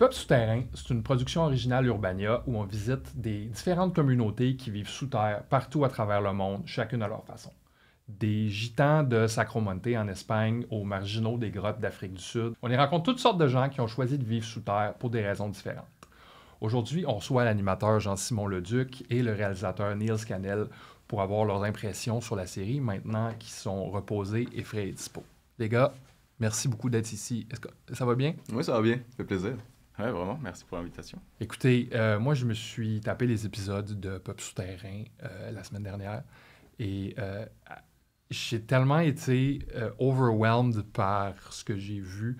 Peuple souterrain, c'est une production originale Urbania où on visite des différentes communautés qui vivent sous terre partout à travers le monde, chacune à leur façon. Des gitans de Sacromonte en Espagne aux marginaux des grottes d'Afrique du Sud. On y rencontre toutes sortes de gens qui ont choisi de vivre sous terre pour des raisons différentes. Aujourd'hui, on reçoit l'animateur Jean-Simon Leduc et le réalisateur Niels Canel pour avoir leurs impressions sur la série maintenant qu'ils sont reposés et frais et dispo. Les gars, merci beaucoup d'être ici. est que ça va bien? Oui, ça va bien. Ça fait plaisir vraiment, merci pour l'invitation. Écoutez, euh, moi, je me suis tapé les épisodes de Pop Souterrain euh, la semaine dernière et euh, j'ai tellement été overwhelmed par ce que j'ai vu.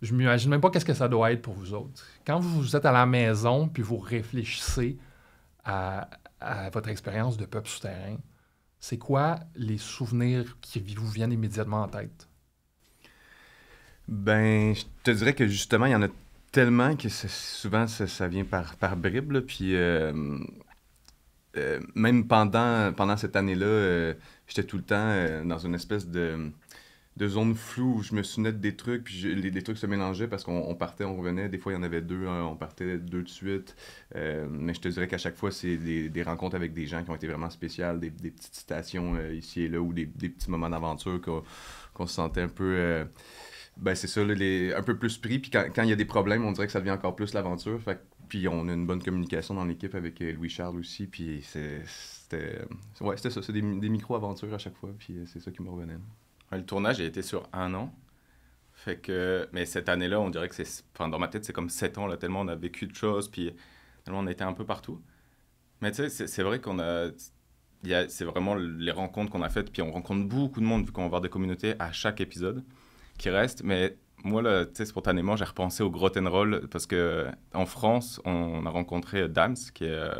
Je ne m'imagine même pas qu'est-ce que ça doit être pour vous autres. Quand vous êtes à la maison puis vous réfléchissez à, à votre expérience de Peuple Souterrain, c'est quoi les souvenirs qui vous viennent immédiatement en tête? Ben, je te dirais que justement, il y en a tellement que souvent ça, vient par, par bribes. puis euh, euh, même pendant, pendant cette année-là, euh, j'étais tout le temps dans une espèce de, zone floue où je me souvenais de des trucs, puis les, trucs se mélangeaient parce qu'on partait, on revenait. Des fois, il y en avait deux, on partait deux de suite. mais je te dirais qu'à chaque fois, c'est des, rencontres avec des gens qui ont été vraiment spéciales, des, petites citations ici et là ou des, petits moments d'aventure qu'on se sentait un peu ben c'est ça, les, un peu plus pris. Puis quand, il y a des problèmes, on dirait que ça devient encore plus l'aventure. Fait puis on a une bonne communication dans l'équipe avec euh, Louis-Charles aussi. Puis c'était ouais, ça, c'est des, des micro-aventures à chaque fois. Puis euh, c'est ça qui me revenait. le tournage a été sur un an. Fait que, mais cette année-là, on dirait que c'est. Enfin, dans ma tête, c'est comme sept ans, là, tellement on a vécu de choses, puis tellement on a été un peu partout. Mais tu sais, c'est vrai qu'on a. a c'est vraiment les rencontres qu'on a faites, puis on rencontre beaucoup de monde, vu qu'on va voir des communautés à chaque épisode qui reste, Mais moi, là, spontanément, j'ai repensé au Grottenroll parce que en France, on a rencontré Dams, qui est, euh,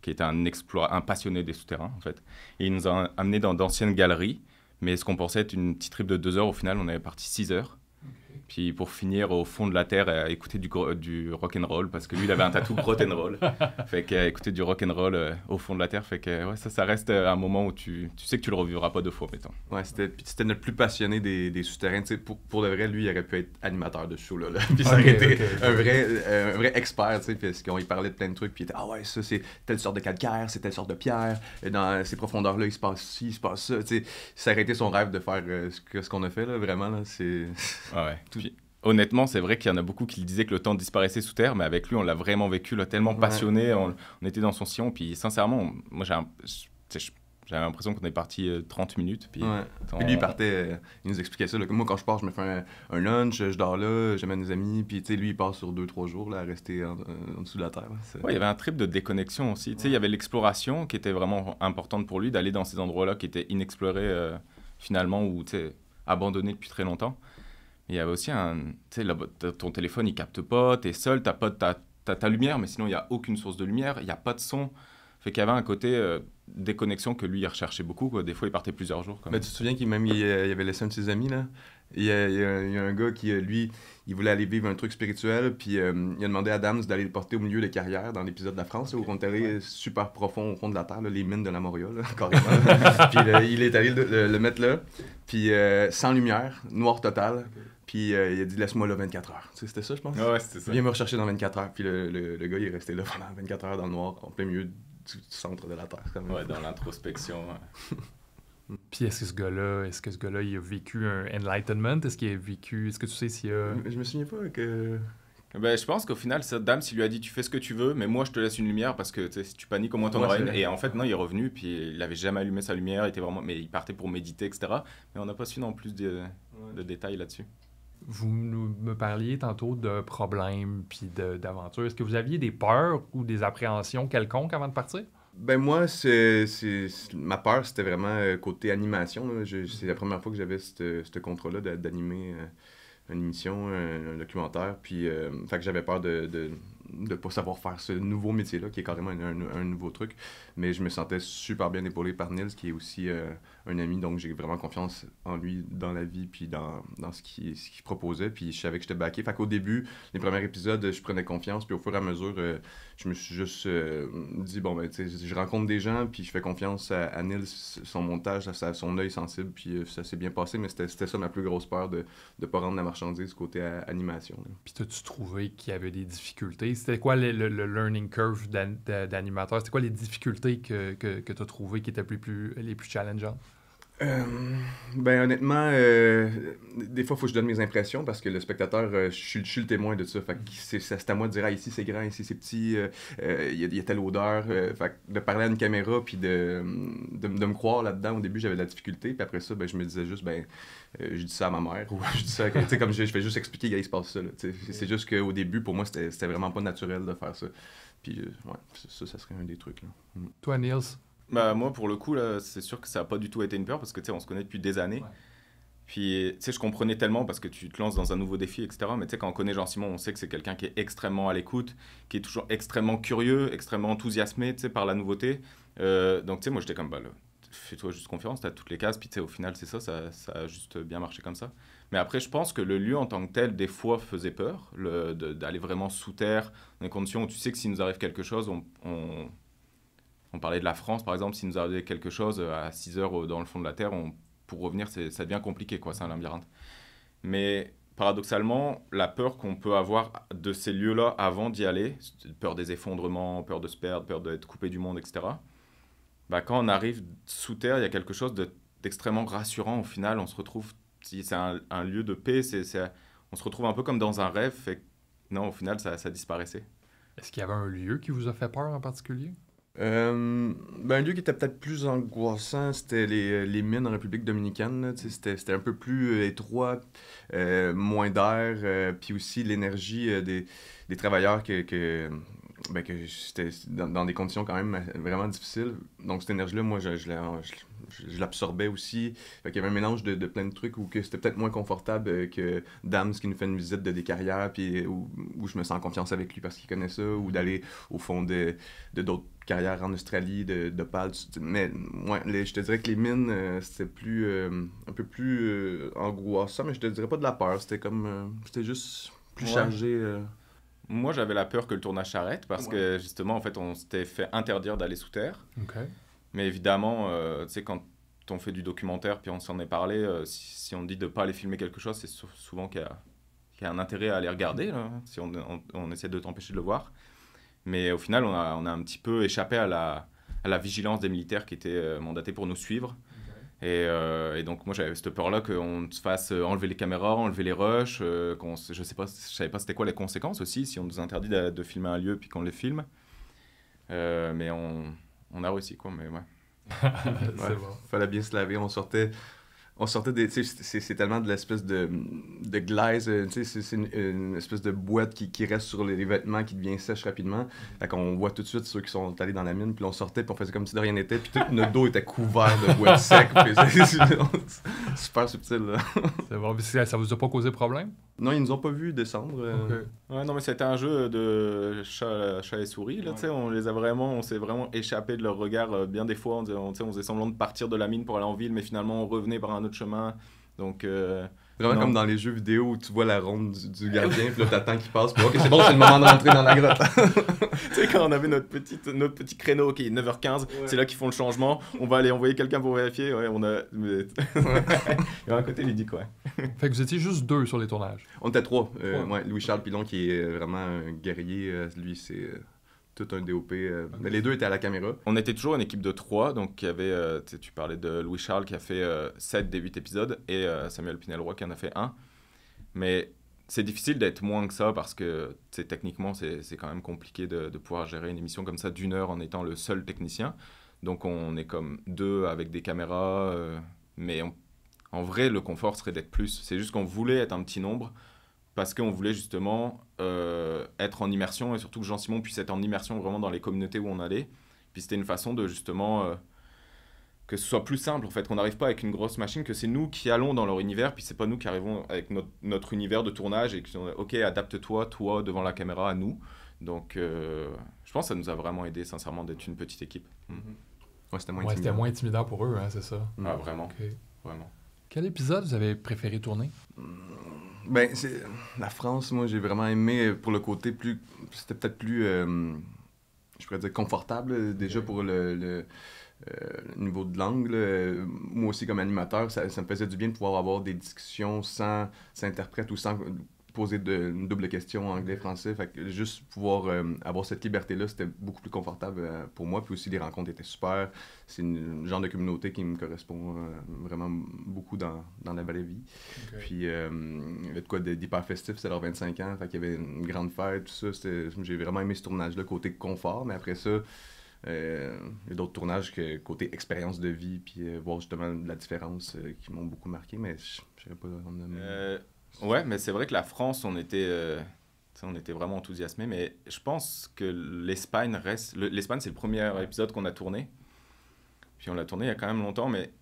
qui est un, exploit, un passionné des souterrains, en fait. Et il nous a amené dans d'anciennes galeries. Mais ce qu'on pensait être une petite trip de deux heures, au final, on avait parti six heures. Puis pour finir au fond de la terre, à écouter du, du rock and roll parce que lui, il avait un tatou rock and roll. Fait qu'écouter écouter du rock and roll euh, au fond de la terre, fait que ouais, ça, ça reste euh, un moment où tu, tu, sais que tu le revivras pas deux fois, mettons. Ouais, c'était, c'était notre plus passionné des, des souterrains. pour, pour de vrai, lui, il aurait pu être animateur de ce show là. Puis ça aurait été un vrai, euh, un vrai expert, tu sais, parce parlait de plein de trucs. Puis il était ah ouais, ça c'est telle sorte de calcaire, c'est telle sorte de pierre. dans ces profondeurs là, il se passe ci, il se passe ça. Tu sais, ça son rêve de faire ce, qu'on a fait là, vraiment là. C'est ah ouais. honnêtement, c'est vrai qu'il y en a beaucoup qui disaient que le temps disparaissait sous terre, mais avec lui, on l'a vraiment vécu, tellement passionné, on, était dans son sillon. Puis sincèrement, moi, j'avais l'impression qu'on est parti 30 euh, minutes. Puis, lui, il partait, euh, il nous expliquait ça. moi, quand je pars, je me fais un, lunch, je dors là, j'amène des amis. Puis, tu sais, lui, il part sur 2-3 jours là, à rester en, dessous de la terre. il y avait un trip de déconnexion aussi. Tu sais, il y avait l'exploration qui était vraiment importante pour lui, d'aller dans ces endroits-là qui étaient inexplorés euh, finalement ou abandonnés depuis très longtemps il y avait aussi un. Tu sais, ton téléphone, il capte pas, t'es seul, t'as pas ta, ta, ta lumière, mais sinon, il n'y a aucune source de lumière, il n'y a pas de son. Fait qu'il y avait un côté des euh, déconnexion que lui, il recherchait beaucoup. Quoi. Des fois, il partait plusieurs jours. Mais tu te souviens qu'il y euh, il, avait laissé de ses amis, là il y, a, un gars qui, euh, lui, il voulait aller vivre un truc spirituel, puis il a demandé à Adams d'aller le porter au milieu des carrières dans l'épisode de la France, où on est super profond au fond de la terre, les mines de la Moria, là, puis il est allé le, le mettre là, puis sans lumière, noir total. Puis euh, il a dit Laisse-moi là 24 heures. c'était ça, je pense. Ah ouais, c'était ça. Viens me rechercher dans 24 heures. Puis le, gars, il est resté là pendant 24 heures dans le noir, en plein mieux du, centre de la Terre. Ouais, dans l'introspection. Puis est-ce que ce gars-là, est-ce que ce gars-là, il a vécu un enlightenment Est-ce qu'il a vécu Est-ce que tu sais s'il a. Je me souviens pas que. Ben, je pense qu'au final, cette dame, s'il lui a dit tu fais ce que tu veux, mais moi je te laisse une lumière parce que si tu paniques, au moins t'en auras une. Et en fait, non, il est revenu, puis il avait jamais allumé sa lumière, il était vraiment... mais il partait pour méditer, etc. Mais on n'a pas su non plus de, de détails là-dessus vous me parliez tantôt de problèmes puis d'aventures. Est-ce que vous aviez des peurs ou des appréhensions quelconques avant de partir? Ben moi, c'est ma peur, c'était vraiment euh, côté animation. C'est la première fois que j'avais ce contrôle-là d'animer euh, une émission, un, documentaire. Puis, euh, fait que j'avais peur de, de pas savoir faire ce nouveau métier-là, qui est carrément un, nouveau truc. Mais je me sentais super bien épaulé par Nils, qui est aussi euh, un ami, donc j'ai vraiment confiance en lui dans la vie, puis dans, dans ce qu'il proposait. Puis je savais que j'étais backé. Fait qu'au début, les premiers épisodes, je prenais confiance, puis au fur et à mesure, euh, je me suis juste euh, dit, bon, ben, tu sais, je rencontre des gens, puis je fais confiance à, Nils, son montage, à, son œil sensible, puis ça s'est bien passé. Mais c'était ça ma plus grosse peur de ne pas rendre la marchandise côté animation. Puis tu tu trouvé qu'il y avait des difficultés? c'était quoi le, learning curve d'animateur? C'était quoi les difficultés que, que, tu as trouvées qui étaient les plus, les plus challengeantes? Euh, ben honnêtement, euh, des fois, il faut que je donne mes impressions parce que le spectateur, euh, je, suis, le témoin de ça. Fait c'est à moi de dire ah, ici c'est grand, ici c'est petit, il y, y, a telle odeur. fait de parler à une caméra puis de, de, de me croire là-dedans, au début, j'avais de la difficulté. Puis après ça, ben, je me disais juste, ben, je dis ça à ma mère ou je dis ça, tu sais, comme je, je, fais juste expliquer, qu'il se passe ça. C'est juste qu'au début, pour moi, c'était vraiment pas naturel de faire ça. Puis, ouais, ça, ça serait un des trucs. Mm. Toi, Niels, bah, moi, pour le coup, c'est sûr que ça n'a pas du tout été une peur parce que, tu sais, on se connaît depuis des années. Puis, tu sais, je comprenais tellement parce que tu te lances dans un nouveau défi, etc. Mais tu sais, quand on connaît Jean-Simon, on sait que c'est quelqu'un qui est extrêmement à l'écoute, qui est toujours extrêmement curieux, extrêmement enthousiasmé, tu par la nouveauté. Euh, donc, tu sais, moi, j'étais comme, bah, le... fais-toi juste confiance, t'as toutes les cases. Puis, tu sais, au final, c'est ça, ça, a juste bien marché comme ça. Mais après, je pense que le lieu en tant que tel, des fois, faisait peur, d'aller vraiment sous terre, dans des conditions où tu sais que s'il nous arrive quelque chose, on on parlait de la France, par exemple, si nous arrivait quelque chose euh, à 6 heures euh, dans le fond de la Terre, on, pour revenir, ça devient compliqué, quoi, c'est un labyrinthe. Mais paradoxalement, la peur qu'on peut avoir de ces lieux-là avant d'y aller, peur des effondrements, peur de se perdre, peur d'être coupé du monde, etc., bah, quand on arrive sous terre, il y a quelque chose d'extrêmement rassurant. Au final, on se retrouve, si c'est un, lieu de paix, on se retrouve un peu comme dans un rêve. Fait, non, au final, ça, ça disparaissait. Est-ce qu'il y avait un lieu qui vous a fait peur en particulier euh, ben, un lieu qui était peut-être plus angoissant, c'était les, les, mines en République dominicaine. C'était un peu plus euh, étroit, euh, moins d'air, puis aussi l'énergie des, des, travailleurs que, que, ben, que c'était dans, des conditions quand même vraiment difficiles. Donc cette énergie-là, moi, je, je, je, je, l'absorbais aussi. il y avait un mélange de, plein de trucs où que c'était peut-être moins confortable euh, que Dams qui nous fait une visite de des carrières, puis euh, où, je me sens en confiance avec lui parce qu'il connaît ça, ou mm-hmm. d'aller au fond de d'autres carrières en Australie, de, de PAL. Mais je te dirais que les mines, euh, c'était plus un peu plus angoissant, mais je te dirais pas de la peur. C'était comme. c'était juste plus chargé. Moi, j'avais la peur que le tournage s'arrête parce que justement, en fait, on s'était fait interdire d'aller sous terre. Mais évidemment, euh, tu sais, quand on fait du documentaire, puis on s'en est parlé, euh, si, on dit de ne pas aller filmer quelque chose, c'est souvent qu'il y, a un intérêt à aller regarder, hein, si on, on, essaie de t'empêcher de le voir. Mais au final, on a, on a un petit peu échappé à la, à la vigilance des militaires qui étaient euh, mandatés pour nous suivre. Et, et, donc, moi, j'avais cette peur-là qu'on se fasse enlever les caméras, enlever les rushs. je ne savais pas c'était quoi les conséquences aussi si on nous interdit de, filmer un lieu puis qu'on les filme. mais on, on a réussi, quoi, mais ouais. Fallait bien se laver. On sortait, on sortait des. C'est tellement de l'espèce de, de glaise, euh, c'est une, espèce de boîte qui, reste sur les, vêtements qui devient sèche rapidement. Fait qu'on voit tout de suite ceux qui sont allés dans la mine, puis on sortait, puis on faisait comme si de rien n'était, puis notre dos était couvert de boîtes secs. Super subtil, C'est Ça vous a pas causé problème? Non, ils nous ont pas vu descendre. Euh. Ouais, non, mais c'était un jeu de chat, et souris. On les a vraiment, on s'est vraiment échappé de leur regard euh, bien des fois. On, faisait semblant de partir de la mine pour aller en ville, mais finalement, on revenait par un autre chemin. Donc. Euh, Vraiment comme dans les jeux vidéo où tu vois la ronde du, gardien, puis là t'attends qu'il passe, puis ok, c'est bon, c'est le moment de rentrer dans la grotte. tu sais, quand on avait notre, petite, notre petit créneau, ok, 9h15, c'est là qu'ils font le changement, on va aller envoyer quelqu'un pour vérifier, ouais, on a. Il y a un côté ludique, fait que vous étiez juste deux sur les tournages. On était trois. Euh, ouais. Louis-Charles Pilon, qui est vraiment un guerrier, euh, lui, c'est. Euh, tout un DOP. Euh, mais les deux étaient à la caméra. On était toujours une équipe de trois, donc il y avait, euh, tu parlais de Louis Charles qui a fait 7 euh, des 8 épisodes et Samuel Pinelroy qui en a fait un. Mais c'est difficile d'être moins que ça parce que techniquement, c'est quand même compliqué de, de, pouvoir gérer une émission comme ça d'une heure en étant le seul technicien. Donc on est comme deux avec des caméras, mais en vrai, le confort serait d'être plus. C'est juste qu'on voulait être un petit nombre parce qu'on voulait justement euh, être en immersion et surtout que Jean-Simon puisse être en immersion vraiment dans les communautés où on allait. Puis c'était une façon de justement euh, que ce soit plus simple en fait, qu'on n'arrive pas avec une grosse machine, que c'est nous qui allons dans leur univers, puis c'est pas nous qui arrivons avec notre, univers de tournage et qui sont ok, adapte-toi, toi devant la caméra à nous. Donc euh, je pense que ça nous a vraiment aidé sincèrement d'être une petite équipe. Mm. Mm-hmm. ouais, c'était moins, moins, intimidant pour eux, hein, c'est ça. Ah, vraiment. vraiment. Quel épisode vous avez préféré tourner mm. Ben, c'est... la France, moi, j'ai vraiment aimé euh, pour le côté plus. C'était peut-être plus. Euh, je pourrais dire confortable, euh, déjà pour le, niveau de langue, moi aussi comme animateur, ça, ça, me faisait du bien de pouvoir avoir des discussions sans s'interprète ou sans poser une double question anglais-français. que juste pouvoir euh, avoir cette liberté-là, c'était beaucoup plus confortable euh, pour moi. Puis aussi, les rencontres étaient super. C'est une, genre de communauté qui me correspond euh, vraiment beaucoup dans, dans, la vraie vie. Puis, il y avait de quoi d'hyper festif, c'est leur 25 ans. Fait y avait une grande fête, tout ça. J'ai vraiment aimé ce tournage-là, côté confort. Mais après ça, il y a d'autres tournages que côté expérience de vie, puis voir justement la différence qui m'ont beaucoup marqué, mais je ne sais pas. Ouais, mais c'est vrai que la France, on était, euh, on était vraiment enthousiasmés, mais je pense que l'Espagne reste. L'Espagne, c'est le premier épisode qu'on a tourné. Puis on l'a tourné il y a quand même longtemps, mais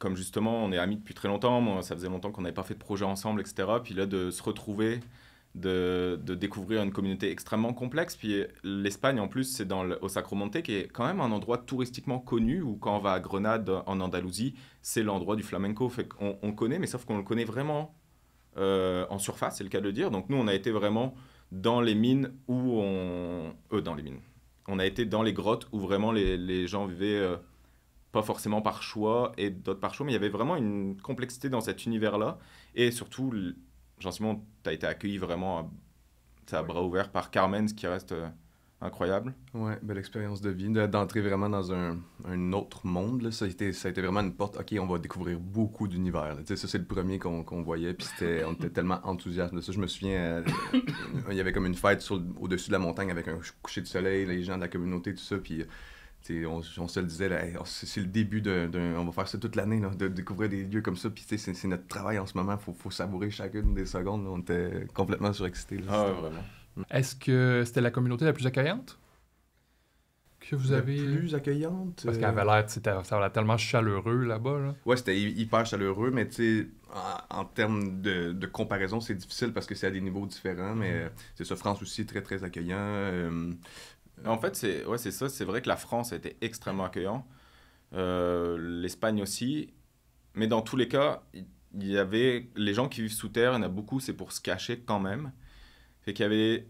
comme justement, on est amis depuis très longtemps, ça faisait longtemps qu'on n'avait pas fait de projet ensemble, etc. Puis là, de se retrouver, de, découvrir une communauté extrêmement complexe. Puis l'Espagne, en plus, c'est dans le, au Sacromonte, qui est quand même un endroit touristiquement connu, Ou quand on va à Grenade, en Andalousie, c'est l'endroit du flamenco. Fait qu'on on connaît, mais sauf qu'on le connaît vraiment euh, en surface, c'est le cas de dire. Donc nous, on a été vraiment dans les mines où on... eux dans les mines. On a été dans les grottes où vraiment les, gens vivaient euh, pas forcément par choix et d'autres par choix, mais il y avait vraiment une complexité dans cet univers-là. Et surtout, Jean-Simon, tu as été accueilli vraiment à, à bras ouverts par Carmen, ce qui reste euh, incroyable. Ouais, belle expérience de vie, d'entrer vraiment dans un, autre monde. Ça, a été, ça, a vraiment une porte. Ok, on va découvrir beaucoup d'univers. Ça, c'est le premier qu'on voyait. Puis on était tellement enthousiaste Je me souviens, euh, il y avait comme une fête au-dessus de la montagne avec un coucher de soleil, les gens de la communauté, tout ça. Puis. Euh, on, se le disait, c'est le début d'un. On va faire ça toute l'année, de découvrir des lieux comme ça. Puis c'est notre travail en ce moment, il faut, savourer chacune des secondes. On était complètement surexcités. ah, vraiment. Est-ce que c'était la communauté la plus accueillante que vous avez la plus accueillante Parce qu'elle euh, avait l'air, ça avait tellement chaleureux là-bas. Là. Ouais, c'était hyper chaleureux, mais tu sais, en, termes de, comparaison, c'est difficile parce que c'est à des niveaux différents, mais mm-hmm. c'est ça. France aussi très très accueillant. Euh, en fait, c'est ouais, c'est ça. C'est vrai que la France était extrêmement accueillante. Euh, l'Espagne aussi. Mais dans tous les cas, il y avait les gens qui vivent sous terre, il y en a beaucoup, c'est pour se cacher quand même. Fait qu'il y avait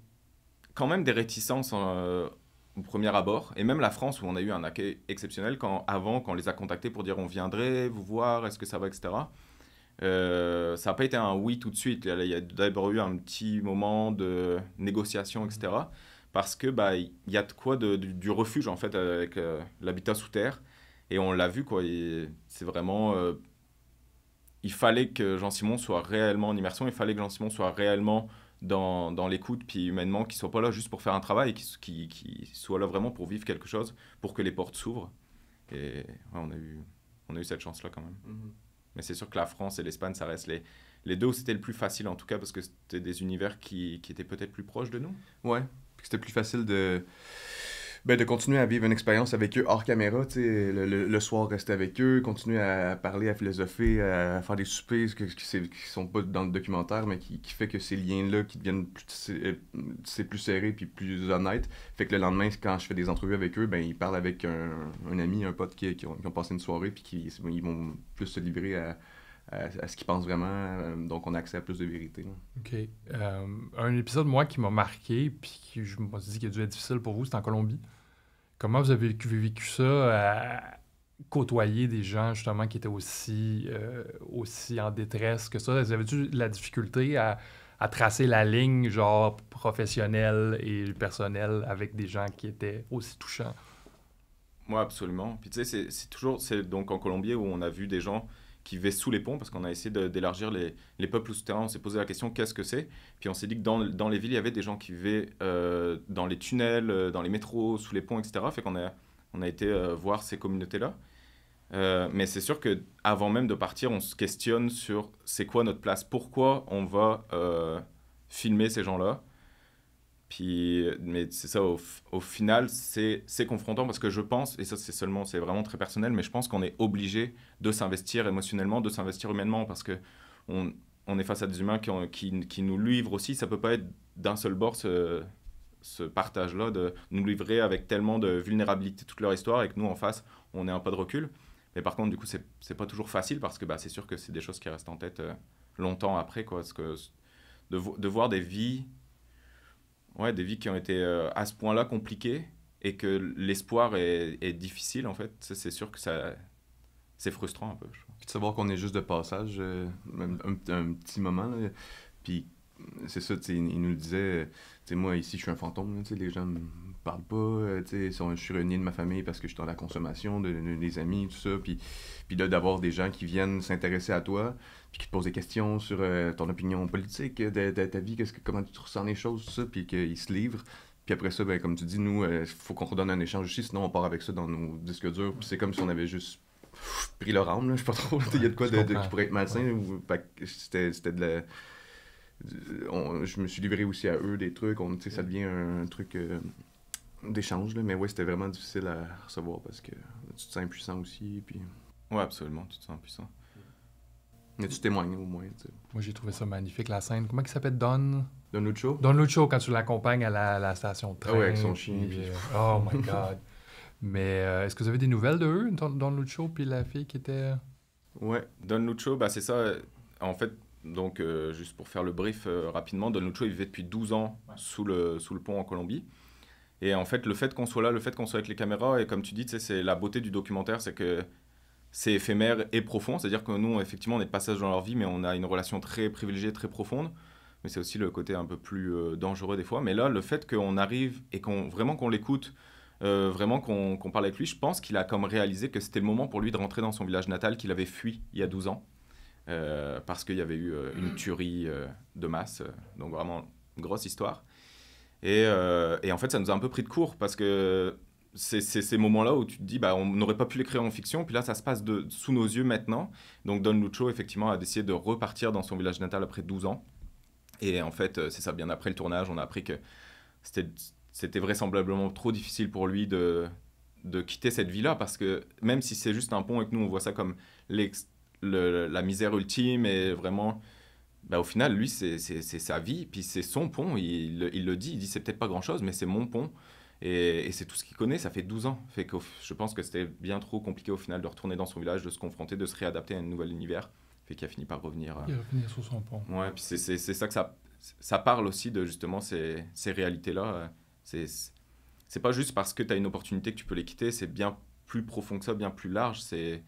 quand même des réticences euh, au premier abord, et même la France où on a eu un accueil exceptionnel quand, avant, quand on les a contactés pour dire on viendrait vous voir, est-ce que ça va, etc. Euh, ça n'a pas été un oui tout de suite. Il y a d'abord eu un petit moment de négociation, etc. Parce que bah il y a de quoi du refuge en fait avec euh, l'habitat sous terre. Et on l'a vu quoi. C'est vraiment il fallait que Jean Simon soit réellement en immersion. Il fallait que Jean Simon soit réellement dans, dans l'écoute, puis humainement, qu'ils ne soient pas là juste pour faire un travail, qui, qui, qui soient là vraiment pour vivre quelque chose, pour que les portes s'ouvrent. Et on, a eu, on a eu cette chance-là quand même. Mhm. Mais c'est sûr que la France et l'Espagne, ça reste les, les deux où c'était le plus facile en tout cas, parce que c'était des univers qui, qui étaient peut-être plus proches de nous. Ouais, c'était plus facile de ben, de continuer à vivre une expérience avec eux hors caméra, le, le, le, soir rester avec eux, continuer à parler, à philosopher, à faire des soupers qui ne sont pas dans le documentaire, mais qui, qui fait que ces liens-là qui deviennent plus, euh, c'est plus serré puis plus honnêtes. Fait que le lendemain, quand je fais des entrevues avec eux, ben, ils parlent avec un, ami, un pote qui, ont, passé une soirée puis qui, ils vont plus se livrer à, à, ce qu'ils pensent vraiment. Euh, donc, on a accès à plus de vérité. OK. Euh, un épisode, moi, qui m'a marqué, puis qui, je me suis dit qu'il a dû être difficile pour vous, c'est en Colombie. Comment vous avez vécu, ça à euh, côtoyer des gens, justement, qui étaient aussi, aussi en détresse que ça? Vous avez-tu la difficulté à, tracer la ligne, genre, professionnelle et personnelle avec des gens qui étaient aussi touchants? Moi, absolument. Puis tu sais, c'est toujours, c'est donc en Colombie où on a vu des gens qui vivaient sous les ponts, parce qu'on a essayé d'élargir les, les, peuples souterrains. On s'est posé la question qu'est-ce que c'est Puis on s'est dit que dans, dans, les villes, il y avait des gens qui vivaient euh, dans les tunnels, euh, dans les métros, sous les ponts, etc. Fait qu'on a, on a été euh, voir ces communautés-là. mais c'est sûr que avant même de partir, on se questionne sur c'est quoi notre place, pourquoi on va filmer ces gens-là, puis, mais c'est ça, au, final, c'est confrontant parce que je pense, et ça c'est seulement, c'est vraiment très personnel, mais je pense qu'on est obligé de s'investir émotionnellement, de s'investir humainement parce que on, on, est face à des humains qui, qui, qui, nous livrent aussi. Ça peut pas être d'un seul bord ce, partage-là, de nous livrer avec tellement de vulnérabilité toute leur histoire et que nous en face, on est un pas de recul. Mais par contre, du coup, c'est pas toujours facile parce que bah, c'est sûr que c'est des choses qui restent en tête euh, longtemps après, quoi. que de, de voir des vies ouais, des vies qui ont été euh, à ce point-là compliquées et que l'espoir est, est, difficile, en fait, c'est sûr que ça. C'est frustrant un peu. de savoir qu'on est juste de passage, euh, même un, petit moment, là, puis c'est ça, il nous disait, tu moi ici, je suis un fantôme, les gens parle pas, euh, tu sais, je suis renié de ma famille parce que je suis dans la consommation, de, des amis, tout ça, puis, puis là, d'avoir des gens qui viennent s'intéresser à toi, puis qui te posent des questions sur euh, ton opinion politique, de, ta vie, quest que, comment tu ressens les choses, tout ça, puis qu'ils se livrent. Puis après ça, ben, comme tu dis, nous, il euh, faut qu'on redonne un échange aussi, sinon on part avec ça dans nos disques durs, puis c'est comme si on avait juste pris leur arme, là, je sais pas trop, il y a de quoi de, qui pourrait être malsain, c'était de je me suis livré aussi à eux des trucs. On, ça devient un, truc d'échanges, mais ouais, c'était vraiment difficile à recevoir parce que tu te sens impuissant aussi. Puis... Ouais, absolument, tu te sens impuissant. Mais tu témoignes au moins. Moi, j'ai trouvé ça magnifique, la scène. Comment il s'appelle Don Don Lucho Don Lucho, quand tu l'accompagnes à la, station de ah train. Ah avec son chien. Puis, euh, oh my God. Mais euh, est-ce que vous avez des nouvelles de eux, Don, Lucho, puis la fille qui était. Euh? Ouais, Don Lucho, bah, c'est ça. En fait, donc, juste pour faire le brief rapidement, Don Lucho, il vivait depuis 12 ans sous, le, sous le pont en Colombie. Et en fait, le fait qu'on soit là, le fait qu'on soit avec les caméras, et comme tu dis, c'est la beauté du documentaire, c'est que c'est éphémère et profond. C'est-à-dire que nous, effectivement, on est passage dans leur vie, mais on a une relation très privilégiée, très profonde. Mais c'est aussi le côté un peu plus euh, dangereux des fois. Mais là, le fait qu'on arrive et qu'on vraiment qu'on l'écoute, euh, vraiment qu'on parle avec lui, je pense qu'il a comme réalisé que c'était le moment pour lui de rentrer dans son village natal qu'il avait fui il y a 12 ans. Euh, parce qu'il y avait eu une mm. tuerie de masse. donc vraiment, grosse histoire. Et, euh, et, en fait, ça nous a un peu pris de court parce que c'est ces moments-là où tu te dis, bah, on n'aurait pas pu l'écrire en fiction, puis là, ça se passe de, sous nos yeux maintenant. Donc, Don Lucho, effectivement, a décidé de repartir dans son village natal après 12 ans. Et en fait, euh, c'est ça, bien après le tournage, on a appris que c'était vraisemblablement trop difficile pour lui de, de quitter cette vie-là parce que même si c'est juste un pont et que nous, on voit ça comme le, la misère ultime et vraiment bah, au final, lui, c'est sa vie, puis c'est son pont. Il, il, le dit, il dit c'est peut-être pas grand-chose, mais c'est mon pont. Et, et c'est tout ce qu'il connaît, ça fait 12 ans. Fait que je pense que c'était bien trop compliqué au final de retourner dans son village, de se confronter, de se réadapter à un nouvel univers. Fait qu'il a fini par revenir. Euh, il a fini sur son pont. Ouais, puis c'est ça que ça, ça parle aussi de justement ces, ces réalités-là. C'est pas juste parce que tu as une opportunité que tu peux les quitter, c'est bien plus profond que ça, bien plus large. C'est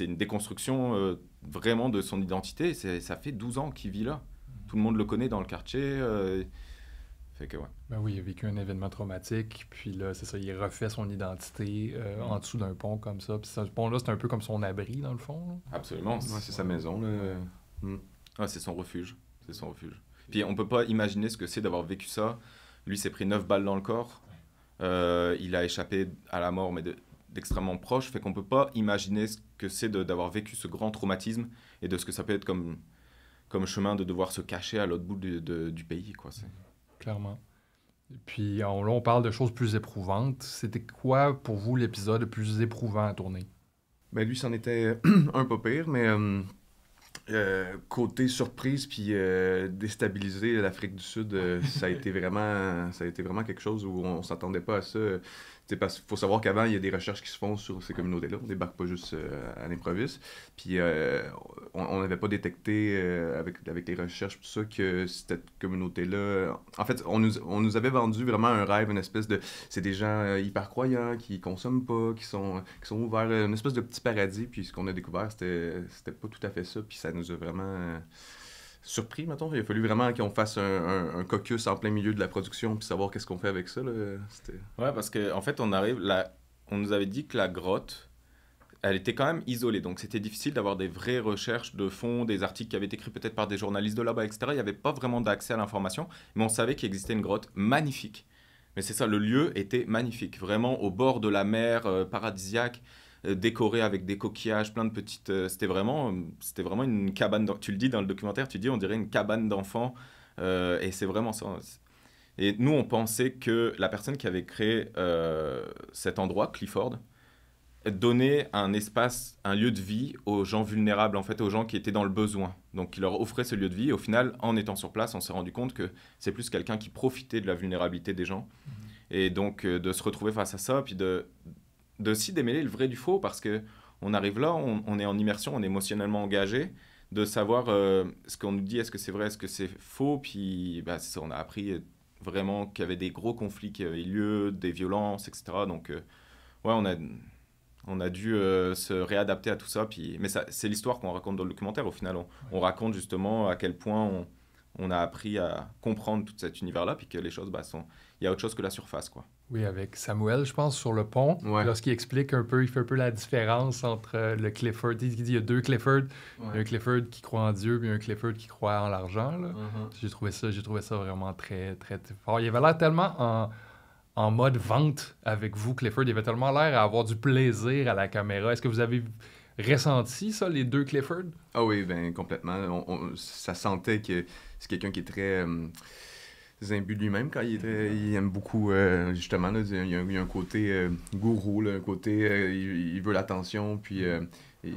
une déconstruction. Euh, vraiment de son identité. Ça fait 12 ans qu'il vit là. Mhm. Tout le monde le connaît dans le quartier. Euh, fait que ouais. Ben oui, il a vécu un événement traumatique, puis là, c'est ça, il refait son identité euh, en mhm. dessous d'un pont comme ça. Puis ce pont-là, c'est un peu comme son abri, dans le fond. Absolument, c'est sa maison. Hmm. Ah, c'est son refuge. C'est son refuge. Puis on peut pas imaginer ce que c'est d'avoir vécu ça. Lui s'est pris 9 balles dans le corps. Euh, il a échappé à la mort, mais de d'extrêmement proche, fait qu'on peut pas imaginer ce que c'est d'avoir vécu ce grand traumatisme et de ce que ça peut être comme, comme chemin de devoir se cacher à l'autre bout du, pays. Quoi, Clairement. puis là, on parle de choses plus éprouvantes. C'était quoi pour vous l'épisode le plus éprouvant à tourner? Ben lui, c'en était un peu pire, mais euh, euh, côté surprise puis euh, déstabiliser l'Afrique du Sud, ça a été vraiment ça a été vraiment quelque chose où on, on s'attendait pas à ça parce qu'il faut savoir qu'avant, il y a des recherches qui se font sur ces communautés-là. On débarque pas juste euh, à l'improviste. Puis euh, on n'avait pas détecté euh, avec, avec les recherches, tout ça, que cette communauté-là. En fait, on nous, on nous avait vendu vraiment un rêve, une espèce de. C'est des gens hyper croyants, qui consomment pas, qui sont, qui sont ouverts, une espèce de petit paradis. Puis ce qu'on a découvert, c'était pas tout à fait ça. Puis ça nous a vraiment surpris, maintenant, Il a fallu vraiment qu'on fasse un, un, caucus en plein milieu de la production puis savoir qu'est-ce qu'on fait avec ça. Là. Ouais, parce qu'en en fait, on arrive. La... On nous avait dit que la grotte, elle était quand même isolée. Donc c'était difficile d'avoir des vraies recherches de fond, des articles qui avaient été écrits peut-être par des journalistes de là-bas, etc. Il n'y avait pas vraiment d'accès à l'information. Mais on savait qu'il existait une grotte magnifique. Mais c'est ça, le lieu était magnifique. Vraiment au bord de la mer, euh, paradisiaque. Euh, décoré avec des coquillages, plein de petites. Euh, c'était vraiment, euh, c'était vraiment une cabane. Tu le dis dans le documentaire, tu dis, on dirait une cabane d'enfants. et c'est vraiment ça. Et nous, on pensait que la personne qui avait créé cet endroit, Clifford, donnait un espace, un lieu de vie aux gens vulnérables, en fait, aux gens qui étaient dans le besoin. Donc, il leur offrait ce lieu de vie. au final, en étant sur place, on s'est rendu compte que c'est plus quelqu'un qui profitait de la vulnérabilité des gens. Mmh. Et donc, de se retrouver face à ça, puis de, de aussi démêler le vrai du faux parce que on arrive là, on, est en immersion, on est émotionnellement engagé, de savoir euh, ce qu'on nous dit, est-ce que c'est vrai, est-ce que c'est faux, puis bah, ça, on a appris euh, vraiment qu'il y avait des gros conflits qui avaient lieu, des violences, etc. Donc euh, ouais, on a on a dû se réadapter à tout ça. Puis... Mais c'est l'histoire qu'on raconte dans le documentaire. Au final, on, raconte justement à quel point on, a appris à comprendre tout cet univers-là, puis que les choses bah, sont il y a autre chose que la surface, quoi. Oui, avec Samuel, je pense, sur le pont, lorsqu'il explique un peu, il fait un peu la différence entre euh, le Clifford. Il dit qu'il y a deux Clifford, Il y a un Clifford qui croit en Dieu, puis un Clifford qui croit en l'argent. Mm-hmm. J'ai trouvé ça, j'ai trouvé ça vraiment très, très fort. Il avait l'air tellement en, mode vente avec vous, Clifford. Il avait tellement l'air à avoir du plaisir à la caméra. Est-ce que vous avez ressenti ça, les deux Clifford Ah oui, ben complètement. ça sentait que c'est quelqu'un qui est très. Hum, Zimbu lui-même, quand il, aime beaucoup, euh, justement, il, y a, un côté euh, gourou, un côté, euh, il, veut l'attention, puis... Et,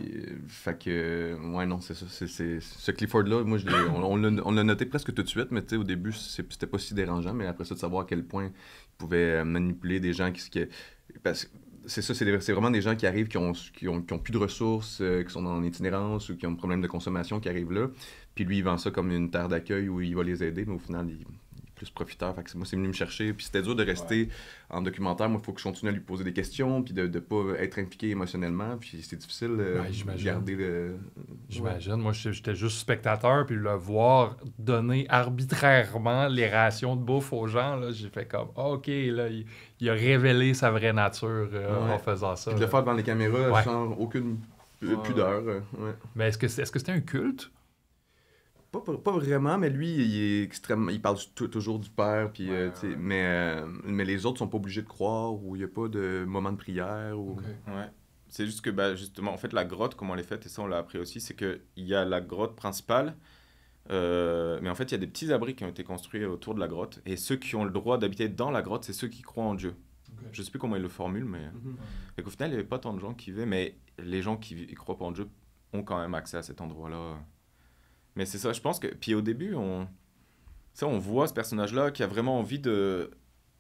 fait que, ouais, non, c'est ça. C'est, ce Clifford-là, moi, je on, on l'a noté presque tout de suite, mais tu sais, au début, c'était pas si dérangeant, mais après ça, de savoir à quel point il pouvait manipuler des gens qui. qui parce c'est ça, c'est vraiment des gens qui arrivent, qui ont, ont, plus de ressources, qui sont en itinérance ou qui ont un problème de consommation, qui arrivent là. Puis lui, il vend ça comme une terre d'accueil où il va les aider, mais au final, il, profiteur. Fait que moi, c'est venu me chercher. Puis c'était dur de rester en documentaire. Moi, il faut que je continue à lui poser des questions, puis de ne pas être impliqué émotionnellement. Puis c'était difficile de euh, garder le. J'imagine. Moi, j'étais juste spectateur, puis le voir donner arbitrairement les rations de bouffe aux gens, j'ai fait comme, OK, là, il, a révélé sa vraie nature euh, en faisant ça. Puis de le faire devant les caméras sans aucune pudeur. Euh, Mais est-ce que c'était est, c'était un culte? Pas, pas, vraiment, mais lui, il est Il parle toujours du Père, puis, euh, mais, euh, mais les autres sont pas obligés de croire, ou il n'y a pas de moment de prière. Ou... Ouais. C'est juste que, bah, justement, en fait, la grotte, comment elle est faite, et ça, on l'a appris aussi, c'est qu'il y a la grotte principale, euh, mais en fait, il y a des petits abris qui ont été construits autour de la grotte, et ceux qui ont le droit d'habiter dans la grotte, c'est ceux qui croient en Dieu. Je Je sais plus comment ils le formulent, mais. Mhm. Au final, il n'y avait pas tant de gens qui vivaient, mais les gens qui ne croient pas en Dieu ont quand même accès à cet endroit-là mais c'est ça, je pense que. Puis au début, on. Ça, on voit ce personnage-là qui a vraiment envie de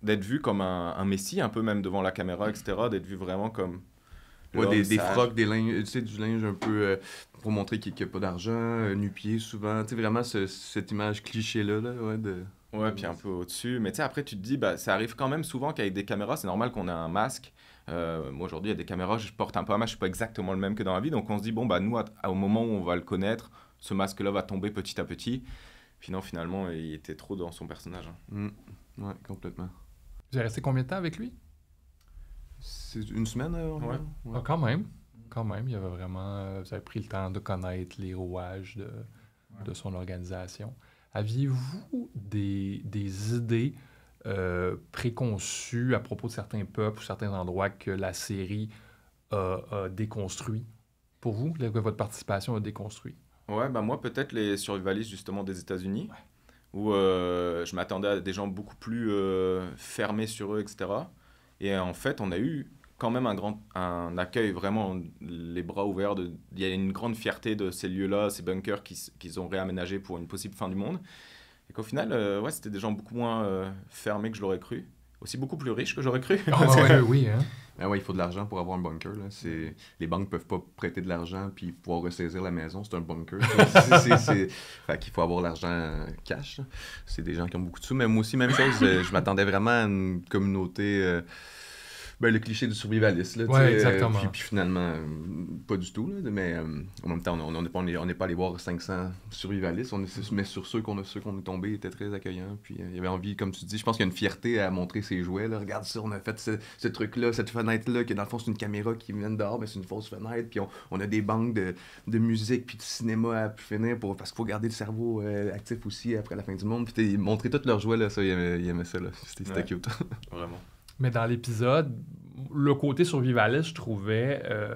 d'être vu comme un, un, messie, un peu même devant la caméra, etc. D'être vu vraiment comme. des, des frocs, des tu sais, du linge un peu euh, pour montrer qu'il n'y a pas d'argent, euh, nu-pied souvent. Tu sais, vraiment cette image cliché-là, là, ouais. puis un peu au-dessus. Mais tu sais, après, tu te dis, bah, ça arrive quand même souvent qu'avec des caméras, c'est normal qu'on ait un masque. Euh, moi, aujourd'hui, il y a des caméras, je porte un peu un masque, je suis pas exactement le même que dans la vie. Donc, on se dit, bon, bah, nous, au moment où on va le connaître, ce masque-là va tomber petit à petit. Puis finalement, il était trop dans son personnage. Oui, hein. mm. Ouais, complètement. Vous avez resté combien de temps avec lui C'est une semaine, euh, ah, quand même. Quand même, il y avait vraiment. Euh, vous avez pris le temps de connaître les rouages de, de son organisation. Aviez-vous des, des idées euh, préconçues à propos de certains peuples ou certains endroits que la série a, déconstruits déconstruit pour vous, que votre participation a déconstruit? Ouais, bah moi peut-être les survivalistes justement des États-Unis, où euh, je m'attendais à des gens beaucoup plus euh, fermés sur eux, etc. Et euh, en fait, on a eu quand même un, grand, un accueil vraiment les bras ouverts. il y a une grande fierté de ces lieux-là, ces bunkers qu'ils ont réaménagés pour une possible fin du monde. Et qu'au final, ouais, c'était des gens beaucoup moins fermés que je l'aurais cru. Aussi beaucoup plus riches que j'aurais cru. Ah ouais, oui, hein. Ben il faut de l'argent pour avoir un bunker. C'est... Les banques ne peuvent pas prêter de l'argent puis pouvoir ressaisir la maison. C'est un bunker. Il qu'il faut avoir l'argent euh, cash. C'est des gens qui ont beaucoup de sous. Mais moi aussi, même chose, euh, je m'attendais vraiment à une communauté. Euh, ben, le cliché du survivaliste. Là, euh, Puis, finalement, euh, pas du tout. Là, mais euh, en même temps, on n'est pas allé voir 500 survivalistes, on est, mais sur ceux qu'on a, ceux qu'on est tombés étaient très accueillants. Puis il y avait envie, comme tu dis, je pense qu'il y a une fierté à montrer ses jouets. Là. Regarde ça, on a fait ce, truc-là, cette fenêtre-là, qui dans le fond, c'est une caméra qui vient dehors, mais c'est une fausse fenêtre. Puis on, a des banques de, musique, puis de cinéma à finir, pour, parce qu'il faut garder le cerveau actif aussi après la fin du monde. Puis montrer tous leurs jouets, là, ça, il aimait, ça. C'était cute. Vraiment. Mais dans l'épisode, le côté survivaliste, je trouvais, euh,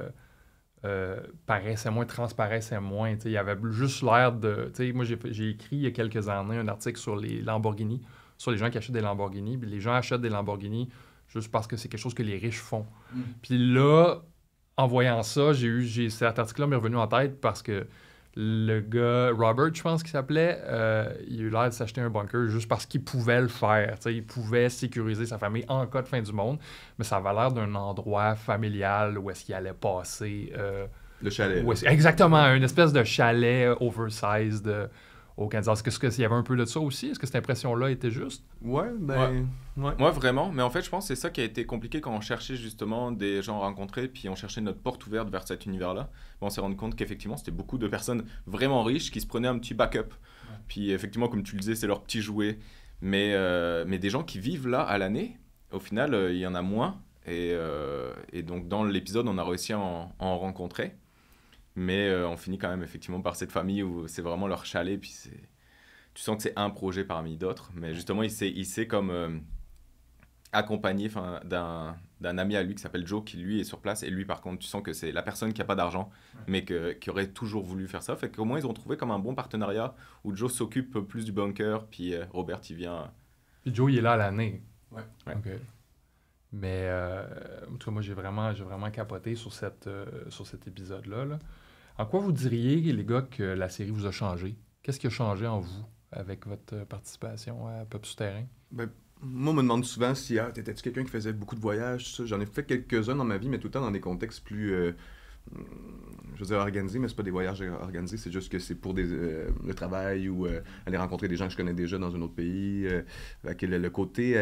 euh, paraissait moins, transparaissait moins. Il y avait juste l'air de. Moi, j'ai écrit il y a quelques années un article sur les Lamborghini, sur les gens qui achètent des Lamborghini. Puis les gens achètent des Lamborghini juste parce que c'est quelque chose que les riches font. Mm. Puis là, en voyant ça, j'ai eu. Cet article-là m'est revenu en tête parce que le gars, Robert, je pense qu'il s'appelait, euh, il a eu l'air de s'acheter un bunker juste parce qu'il pouvait le faire. il pouvait sécuriser sa famille en cas de fin du monde, mais ça avait l'air d'un endroit familial où est-ce qu'il allait passer. Euh, le chalet. exactement, une espèce de chalet oversized euh, est-ce qu'il y avait un peu de ça aussi? Est-ce que cette impression-là était juste? Ben, ouais, vraiment. Mais en fait, je pense que c'est ça qui a été compliqué quand on cherchait justement des gens rencontrés, puis on cherchait notre porte ouverte vers cet univers-là. on s'est rendu compte qu'effectivement, c'était beaucoup de personnes vraiment riches qui se prenaient un petit backup. Puis effectivement, comme tu le disais, c'est leur petit jouet. Mais, euh, mais des gens qui vivent là à l'année, au final, euh, il y en a moins. Euh, et, donc, dans l'épisode, on a réussi à en rencontrer. Mais euh, on finit quand même effectivement par cette famille où c'est vraiment leur chalet. Puis tu sens que c'est un projet parmi d'autres. Mais justement, il s'est, il comme euh, accompagné d'un, d'un ami à lui qui s'appelle Joe, qui lui est sur place. Et lui, par contre, tu sens que c'est la personne qui n'a pas d'argent, mais que, qui aurait toujours voulu faire ça. Fait qu'au moins, ils ont trouvé comme un bon partenariat où Joe s'occupe plus du bunker. Puis euh, Robert, il vient. Puis Joe, il est là l'année. Ouais. Mais en tout cas, moi, j'ai vraiment, j'ai vraiment capoté sur, cette, sur cet épisode-là. là en quoi vous diriez, les gars, que la série vous a changé? Qu'est-ce qui a changé en vous avec votre euh, participation à Pop Souterrain? Ben, moi, on me demande souvent si ah, t'étais-tu quelqu'un qui faisait beaucoup de voyages? J'en ai fait quelques-uns dans ma vie, mais tout le temps dans des contextes plus. Euh, hmm, je veux dire organisés, mais c'est pas des voyages organisés, c'est juste que c'est pour des, euh, le travail ou aller rencontrer des gens que je connais déjà dans un autre pays. Le, le, côté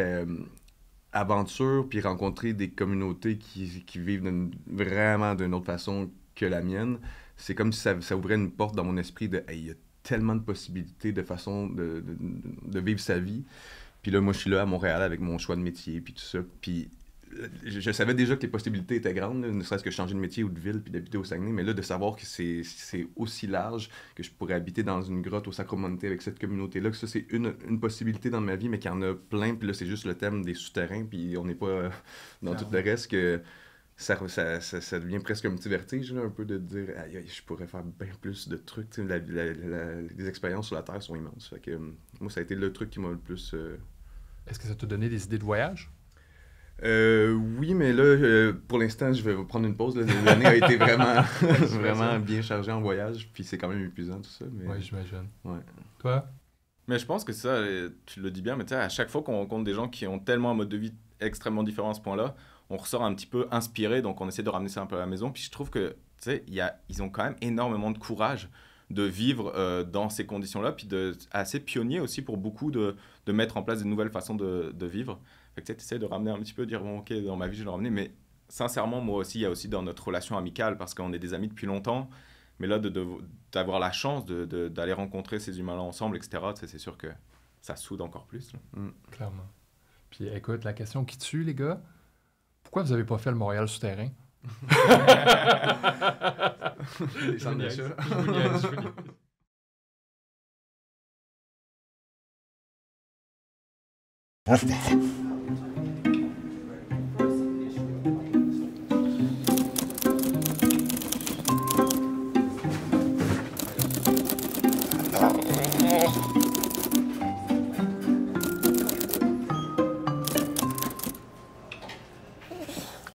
aventure, puis rencontrer des communautés qui vivent vraiment d'une autre façon que la mienne, c'est comme si ça, ça, ouvrait une porte dans mon esprit de hey, il y a tellement de possibilités de façon de, de, de, vivre sa vie. Puis là, moi, je suis là à Montréal avec mon choix de métier, puis tout ça. Puis je, savais déjà que les possibilités étaient grandes, ne serait-ce que changer de métier ou de ville, puis d'habiter au Saguenay. Mais là, de savoir que c'est aussi large, que je pourrais habiter dans une grotte au Sacramento avec cette communauté-là, que ça, c'est une, une, possibilité dans ma vie, mais qu'il y en a plein. Puis là, c'est juste le thème des souterrains, puis on n'est pas euh, dans tout le reste que ça, ça, ça, devient presque un petit vertige, là, un peu de dire aïe, je pourrais faire bien plus de trucs. la, les expériences sur la Terre sont immenses. que, euh, moi, ça a été le truc qui m'a le plus. Euh, Est-ce que ça t'a donné des idées de voyage? Euh, oui, mais là, pour l'instant, je vais prendre une pause. L'année a été vraiment, vraiment bien chargée en voyage, puis c'est quand même épuisant tout ça. Mais... Oui, j'imagine. Ouais. Toi? Mais je pense que ça, tu le dis bien, mais tu sais, à chaque fois qu'on rencontre des gens qui ont tellement un mode de vie extrêmement différent à ce point-là, on ressort un petit peu inspiré, donc on essaie de ramener ça un peu à la maison. Puis je trouve que, tu sais, ils ont quand même énormément de courage de vivre euh, dans ces conditions-là, puis de, assez pionnier aussi pour beaucoup de, mettre en place de nouvelles façons de, vivre. Fait que tu essaies de ramener un petit peu, dire, bon, ok, dans ma vie, je vais le ramener, mais sincèrement, moi aussi, il y a aussi dans notre relation amicale, parce qu'on est des amis depuis longtemps, mais là, d'avoir la chance d'aller rencontrer ces humains-là ensemble, etc., c'est sûr que ça soude encore plus. Mm, clairement. Puis écoute, la question qui tue, les gars, pourquoi vous n'avez pas fait le Montréal souterrain?